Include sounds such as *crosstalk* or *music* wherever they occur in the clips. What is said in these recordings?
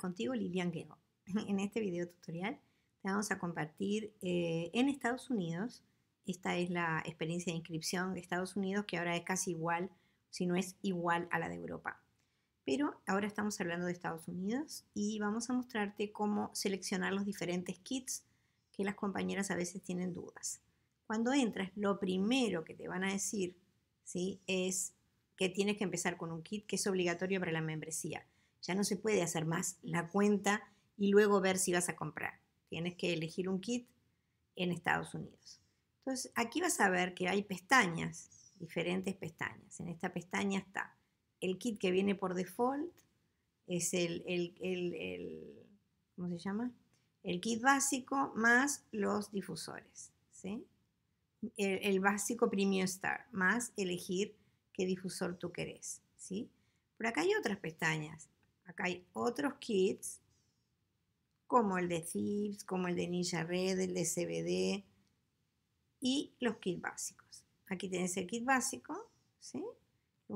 Contigo Lilian Guego, *laughs* En este video tutorial te vamos a compartir eh, en Estados Unidos, esta es la experiencia de inscripción de Estados Unidos que ahora es casi igual, si no es igual a la de Europa. Pero ahora estamos hablando de Estados Unidos y vamos a mostrarte cómo seleccionar los diferentes kits que las compañeras a veces tienen dudas. Cuando entras, lo primero que te van a decir ¿sí? es que tienes que empezar con un kit que es obligatorio para la membresía ya no se puede hacer más la cuenta y luego ver si vas a comprar. Tienes que elegir un kit en Estados Unidos. Entonces, aquí vas a ver que hay pestañas, diferentes pestañas. En esta pestaña está el kit que viene por default, es el, el, el, ¿cómo se llama? El kit básico más los difusores, ¿sí? El, básico Premium Star, más elegir qué difusor tú querés, ¿sí? Por acá hay otras pestañas Acá hay otros kits, como el de Thieves, como el de Ninja Red, el de CBD y los kits básicos. Aquí tienes el kit básico, Lo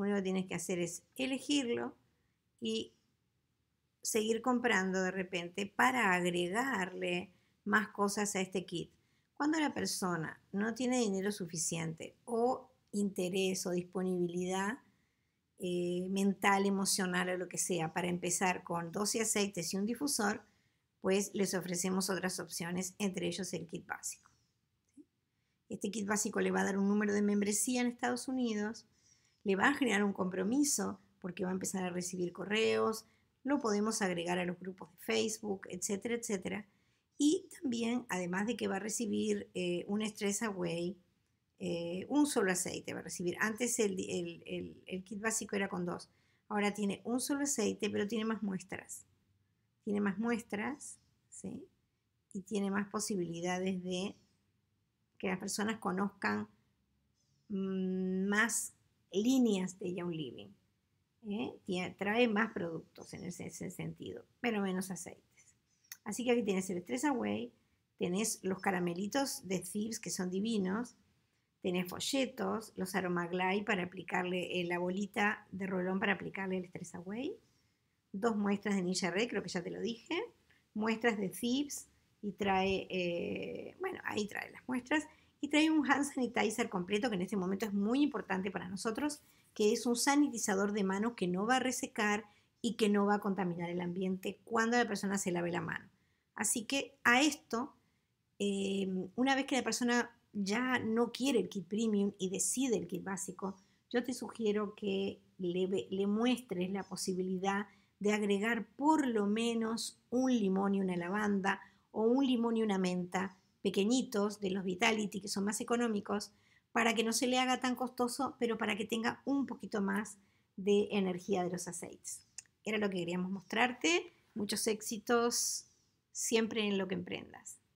único que tienes que hacer es elegirlo y seguir comprando de repente para agregarle más cosas a este kit. Cuando la persona no tiene dinero suficiente o interés o disponibilidad eh, mental, emocional o lo que sea, para empezar con 12 aceites y un difusor, pues les ofrecemos otras opciones, entre ellos el kit básico. Este kit básico le va a dar un número de membresía en Estados Unidos, le va a generar un compromiso porque va a empezar a recibir correos, lo podemos agregar a los grupos de Facebook, etcétera, etcétera. Y también, además de que va a recibir eh, un Stress Away, eh, un solo aceite va a recibir. Antes el, kit básico era con dos. Ahora tiene un solo aceite, pero tiene más muestras. Tiene más muestras, Y tiene más posibilidades de que las personas conozcan mm, más líneas de Young Living. ¿eh? trae más productos en ese, ese, sentido, pero menos aceites. Así que aquí tienes el Stress Away, tenés los caramelitos de Thieves que son divinos, tenés folletos, los aromaglay para aplicarle, eh, la bolita de rolón para aplicarle el stress away, dos muestras de Ninja rey, creo que ya te lo dije, muestras de Thieves y trae, eh, bueno, ahí trae las muestras y trae un hand sanitizer completo que en este momento es muy importante para nosotros, que es un sanitizador de manos que no va a resecar y que no va a contaminar el ambiente cuando la persona se lave la mano. Así que a esto, eh, una vez que la persona ya no quiere el kit premium y decide el kit básico, yo te sugiero que le, muestres la posibilidad de agregar por lo menos un limón y una lavanda o un limón y una menta pequeñitos de los Vitality que son más económicos para que no se le haga tan costoso, pero para que tenga un poquito más de energía de los aceites. Era lo que queríamos mostrarte. Muchos éxitos siempre en lo que emprendas.